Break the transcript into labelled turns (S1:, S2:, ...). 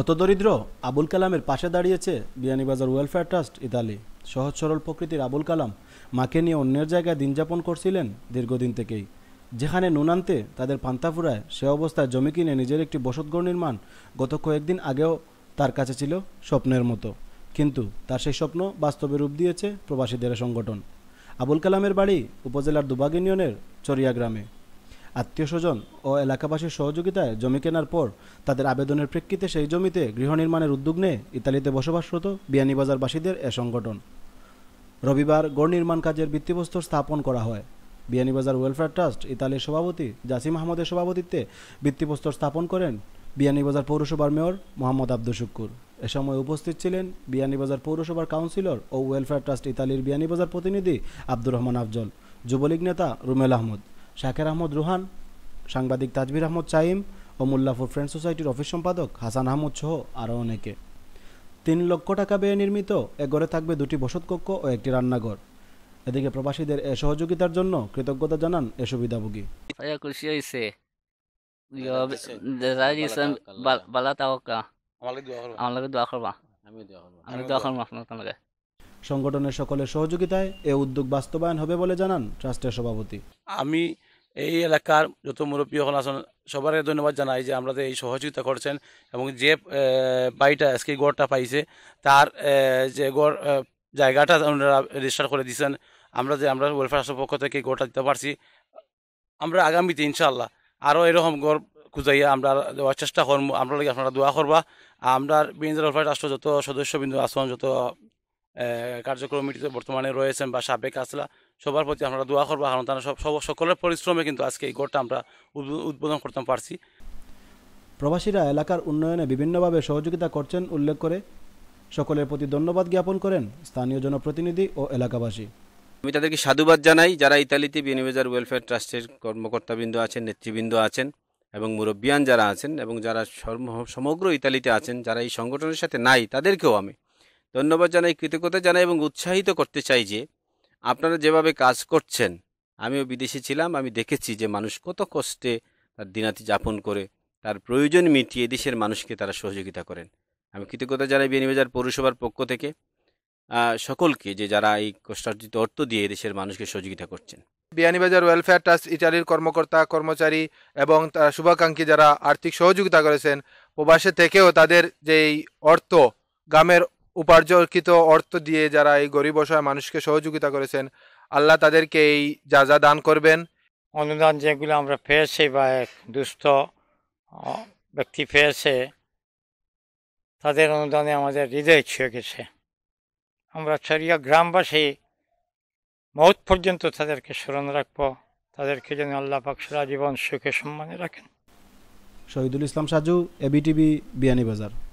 S1: হতদরিদ্র আবুল কালামের পাশে দাঁড়িয়েছে বিয়ানীবাজার ওয়েলফেয়ার ট্রাস্ট ইতালি সহজ সরল প্রকৃতির আবুল কালাম মাকে নিয়ে অন্যের জায়গায় দিনযাপন করছিলেন দীর্ঘদিন থেকেই যেখানে নুনান্তে তাদের পান্তাফুরায় সে অবস্থায় জমি কিনে নিজের একটি বসতঘর নির্মাণ গত কয়েকদিন আগেও তার কাছে ছিল স্বপ্নের মতো কিন্তু তার সেই স্বপ্ন বাস্তবে রূপ দিয়েছে প্রবাসীদের সংগঠন আবুল কালামের বাড়ি উপজেলার দুবাগ ইউনিয়নের চরিয়া গ্রামে আত্মীয় স্বজন ও এলাকাবাসীর সহযোগিতায় জমি কেনার পর তাদের আবেদনের প্রেক্ষিতে সেই জমিতে গৃহ নির্মাণের উদ্যোগ নিয়ে ইতালিতে বসবাসরত বিয়ানীবাজারবাসীদের এ সংগঠন রবিবার গড় নির্মাণ কাজের ভিত্তিপ্রস্তর স্থাপন করা হয় বিয়ানীবাজার ওয়েলফেয়ার ট্রাস্ট ইতালির সভাপতি জাসিম আহমদের সভাপতিত্বে ভিত্তিপ্রস্তর স্থাপন করেন বিয়ানীবাজার পৌরসভার মেয়র মোহাম্মদ আব্দুল শুক্কুর এ সময় উপস্থিত ছিলেন বিয়ানীবাজার পৌরসভার কাউন্সিলর ও ওয়েলফেয়ার ট্রাস্ট ইতালির বিয়ানীবাজার প্রতিনিধি আব্দুর রহমান আফজল যুবলীগ নেতা রুমেল আহমদ শাকের আহমদ রুহান সাংবাদিক তাজবির আহমদ চাইম ও মোল্লাফুর ফ্রেন্ড সোসাইটির অফিস সম্পাদক হাসান আহমদ সহ আরও অনেকে তিন লক্ষ টাকা ব্যয়ে নির্মিত এ গড়ে থাকবে দুটি বসতকক্ষ ও একটি রান্নাঘর এদিকে প্রবাসীদের এ সহযোগিতার জন্য কৃতজ্ঞতা জানান এ সুবিধাভোগী
S2: খুশি হয়েছে বালা আমি দোয়া করবা আমি দোয়া
S3: করবো আপনার
S1: সংগঠনের সকলের সহযোগিতায় এ উদ্যোগ বাস্তবায়ন হবে বলে জানান ট্রাস্টের সভাপতি
S3: আমি এই এলাকার যত মুরব্বী হল আসন সবার ধন্যবাদ জানাই যে আমাদের এই সহযোগিতা করছেন এবং যে বাড়িটা আজকে গড়টা পাইছে তার যে গড় জায়গাটা ওনারা রেজিস্টার করে দিয়েছেন আমরা যে আমরা ওয়েলফেয়ার আসার পক্ষ থেকে গড়টা দিতে পারছি আমরা আগামীতে ইনশাল্লাহ আরও এরকম গড় খুঁজাইয়া আমরা দেওয়ার চেষ্টা করবো আমরা লাগে আপনারা দোয়া করবা আমরা বিএনজি ওয়েলফেয়ার রাষ্ট্র যত সদস্যবিন্দু আসন যত মিটিতে বর্তমানে রয়েছেন বা সাবেক আসলা সবার প্রতি আমরা দোয়া করবো কারণ তারা সব সকলের পরিশ্রমে কিন্তু আজকে এই গড়টা আমরা উদ্বোধন করতে পারছি
S1: প্রবাসীরা এলাকার উন্নয়নে বিভিন্নভাবে সহযোগিতা করছেন উল্লেখ করে সকলের প্রতি ধন্যবাদ জ্ঞাপন করেন স্থানীয় জনপ্রতিনিধি ও এলাকাবাসী
S2: আমি তাদেরকে সাধুবাদ জানাই যারা ইতালিতে বিনিয়োজার ওয়েলফেয়ার ট্রাস্টের কর্মকর্তাবৃন্দ আছেন নেতৃবৃন্দ আছেন এবং মুরব্বিয়ান যারা আছেন এবং যারা সমগ্র ইতালিতে আছেন যারা এই সংগঠনের সাথে নাই তাদেরকেও আমি ধন্যবাদ জানাই কৃতজ্ঞতা জানাই এবং উৎসাহিত করতে চাই যে আপনারা যেভাবে কাজ করছেন আমিও বিদেশে ছিলাম আমি দেখেছি যে মানুষ কত কষ্টে তার দিনাতি যাপন করে তার প্রয়োজন মিটিয়ে দেশের মানুষকে তারা সহযোগিতা করেন আমি কৃতজ্ঞতা জানাই বিয়ানীবাজার পৌরসভার পক্ষ থেকে সকলকে যে যারা এই কষ্টার্জিত অর্থ দিয়ে দেশের মানুষকে সহযোগিতা করছেন বিয়ানীবাজার ওয়েলফেয়ার ট্রাস্ট ইটালির কর্মকর্তা কর্মচারী এবং তারা শুভাকাঙ্ক্ষী যারা আর্থিক সহযোগিতা করেছেন প্রবাসে থেকেও তাদের যেই অর্থ গ্রামের উপার্জনকৃত অর্থ দিয়ে যারা এই গরিব অসহায় মানুষকে সহযোগিতা করেছেন আল্লাহ তাদেরকে এই
S4: যা যা দান করবেন অনুদান যেগুলো আমরা পেয়েছি বা এক দুস্থ ব্যক্তি পেয়েছে তাদের অনুদানে আমাদের হৃদয় ছুঁয়ে গেছে আমরা ছড়িয়া গ্রামবাসী মৌত পর্যন্ত তাদেরকে স্মরণ রাখব তাদেরকে যেন আল্লাহ পাকসরা জীবন সুখে সম্মানে রাখেন
S1: শহীদুল ইসলাম সাজু এবিটিভি বিয়ানীবাজার